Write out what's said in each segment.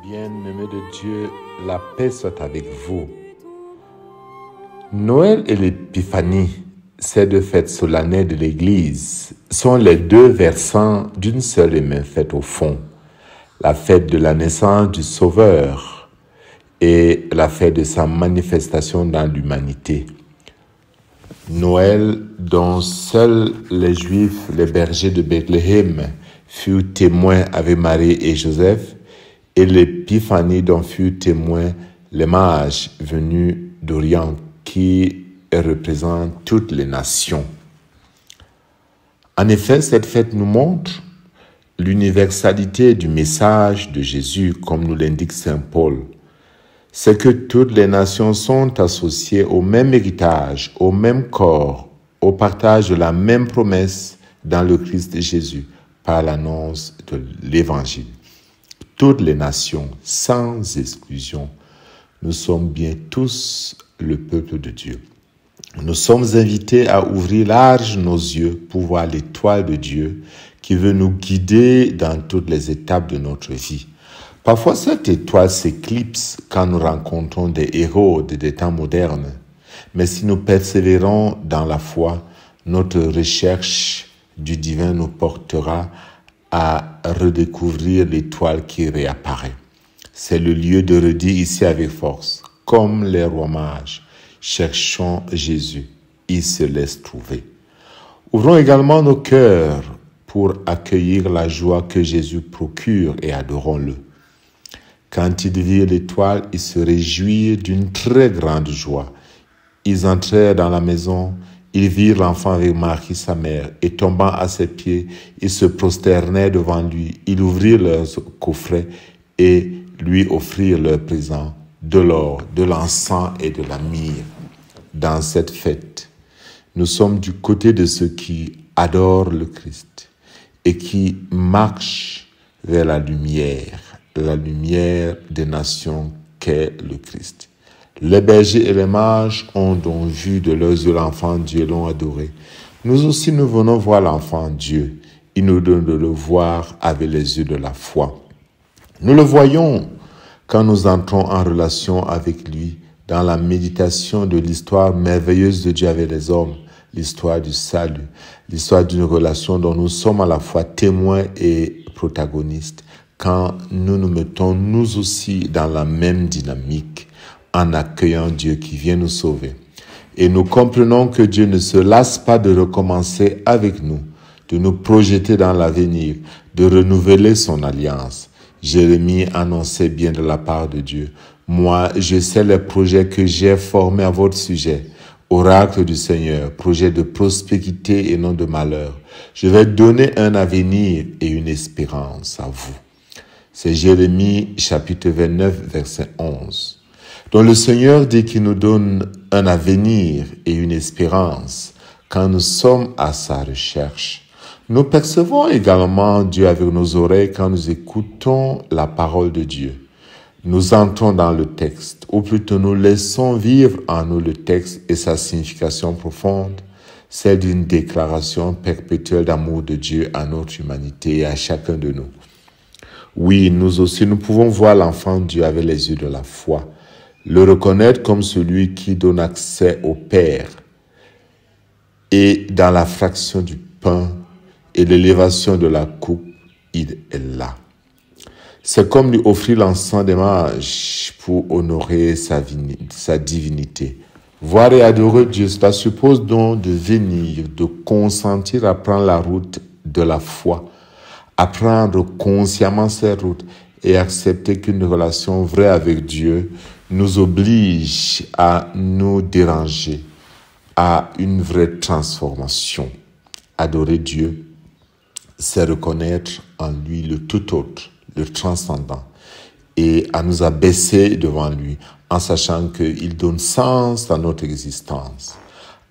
Bien-aimés de Dieu, la paix soit avec vous. Noël et l'Épiphanie, ces deux fêtes solennelles de l'Église, sont les deux versants d'une seule et même fête au fond, la fête de la naissance du Sauveur et la fête de sa manifestation dans l'humanité. Noël dont seuls les Juifs, les bergers de Bethléem, furent témoins avec Marie et Joseph, et l'épiphanie dont fut témoin les mages venus d'Orient qui représentent toutes les nations. En effet, cette fête nous montre l'universalité du message de Jésus, comme nous l'indique Saint Paul. C'est que toutes les nations sont associées au même héritage, au même corps, au partage de la même promesse dans le Christ Jésus par l'annonce de l'Évangile toutes les nations, sans exclusion. Nous sommes bien tous le peuple de Dieu. Nous sommes invités à ouvrir large nos yeux pour voir l'étoile de Dieu qui veut nous guider dans toutes les étapes de notre vie. Parfois, cette étoile s'éclipse quand nous rencontrons des héros des temps modernes. Mais si nous persévérons dans la foi, notre recherche du divin nous portera à redécouvrir l'étoile qui réapparaît. C'est le lieu de redire ici avec force, comme les romages. mages, cherchons Jésus, il se laisse trouver. Ouvrons également nos cœurs pour accueillir la joie que Jésus procure et adorons-le. Quand ils virent l'étoile, ils se réjouirent d'une très grande joie. Ils entrèrent dans la maison ils virent l'enfant Marie, sa mère, et tombant à ses pieds, ils se prosternait devant lui. Ils ouvrirent leurs coffrets et lui offrirent leurs présents, de l'or, de l'encens et de la myrrhe. Dans cette fête, nous sommes du côté de ceux qui adorent le Christ et qui marchent vers la lumière, la lumière des nations qu'est le Christ. Les bergers et les mages ont donc vu de leurs yeux l'enfant Dieu, l'ont adoré. Nous aussi, nous venons voir l'enfant Dieu. Il nous donne de le voir avec les yeux de la foi. Nous le voyons quand nous entrons en relation avec lui dans la méditation de l'histoire merveilleuse de Dieu avec les hommes, l'histoire du salut, l'histoire d'une relation dont nous sommes à la fois témoins et protagonistes, quand nous nous mettons nous aussi dans la même dynamique en accueillant Dieu qui vient nous sauver. Et nous comprenons que Dieu ne se lasse pas de recommencer avec nous, de nous projeter dans l'avenir, de renouveler son alliance. Jérémie annonçait bien de la part de Dieu. Moi, je sais les projets que j'ai formés à votre sujet. Oracle du Seigneur, projet de prospérité et non de malheur. Je vais donner un avenir et une espérance à vous. C'est Jérémie chapitre 29, verset 11 dont le Seigneur dit qu'il nous donne un avenir et une espérance quand nous sommes à sa recherche. Nous percevons également Dieu avec nos oreilles quand nous écoutons la parole de Dieu. Nous entrons dans le texte, ou plutôt nous laissons vivre en nous le texte et sa signification profonde, celle d'une déclaration perpétuelle d'amour de Dieu à notre humanité et à chacun de nous. Oui, nous aussi, nous pouvons voir l'enfant Dieu avec les yeux de la foi, le reconnaître comme celui qui donne accès au Père. Et dans la fraction du pain et l'élévation de la coupe, il est là. C'est comme lui offrir l'encens des mages pour honorer sa, sa divinité. Voir et adorer Dieu, cela suppose donc de venir, de consentir à prendre la route de la foi, à prendre consciemment cette route et accepter qu'une relation vraie avec Dieu nous oblige à nous déranger à une vraie transformation. Adorer Dieu, c'est reconnaître en lui le tout autre, le transcendant, et à nous abaisser devant lui en sachant qu'il donne sens à notre existence.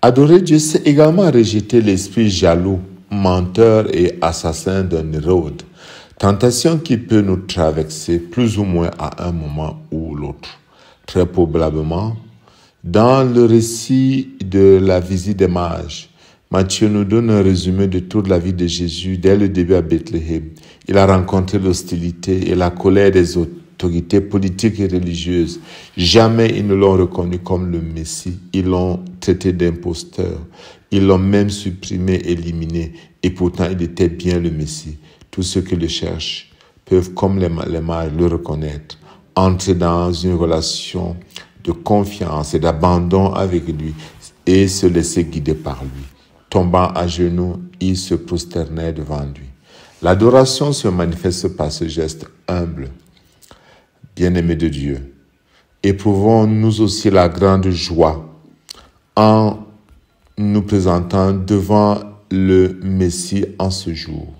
Adorer Dieu, c'est également rejeter l'esprit jaloux, menteur et assassin d'un Hérode, tentation qui peut nous traverser plus ou moins à un moment ou l'autre très probablement, dans le récit de la visite des mages, Matthieu nous donne un résumé de toute la vie de Jésus dès le début à Bethléem. Il a rencontré l'hostilité et la colère des autorités politiques et religieuses. Jamais ils ne l'ont reconnu comme le Messie. Ils l'ont traité d'imposteur. Ils l'ont même supprimé, éliminé. Et pourtant, il était bien le Messie. Tous ceux qui le cherchent peuvent, comme les, les mages, le reconnaître entrer dans une relation de confiance et d'abandon avec lui et se laisser guider par lui. Tombant à genoux, il se prosternait devant lui. L'adoration se manifeste par ce geste humble. Bien-aimé de Dieu, éprouvons nous aussi la grande joie en nous présentant devant le Messie en ce jour.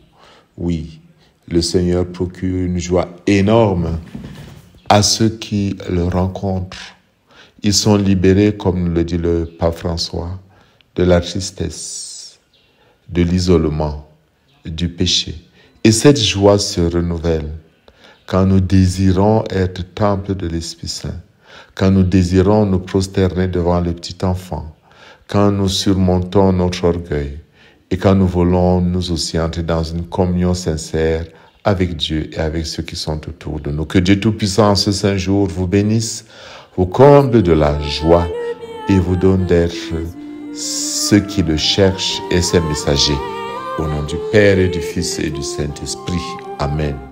Oui, le Seigneur procure une joie énorme à ceux qui le rencontrent. Ils sont libérés, comme le dit le pape François, de la tristesse, de l'isolement, du péché. Et cette joie se renouvelle quand nous désirons être temple de l'Esprit Saint, quand nous désirons nous prosterner devant le petit enfant, quand nous surmontons notre orgueil et quand nous voulons nous aussi entrer dans une communion sincère avec Dieu et avec ceux qui sont autour de nous. Que Dieu Tout-Puissant ce saint jour vous bénisse, vous comble de la joie et vous donne d'être ceux qui le cherchent et ses messagers. Au nom du Père et du Fils et du Saint-Esprit. Amen.